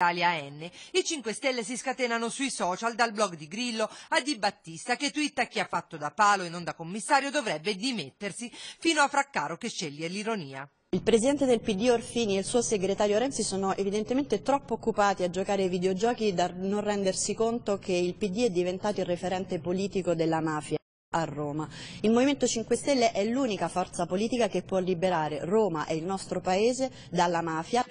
Italia N. I 5 Stelle si scatenano sui social dal blog di Grillo a Di Battista che twitta chi ha fatto da palo e non da commissario dovrebbe dimettersi fino a Fraccaro che sceglie l'ironia. Il presidente del PD Orfini e il suo segretario Renzi sono evidentemente troppo occupati a giocare ai videogiochi da non rendersi conto che il PD è diventato il referente politico della mafia a Roma. Il Movimento 5 Stelle è l'unica forza politica che può liberare Roma e il nostro paese dalla mafia.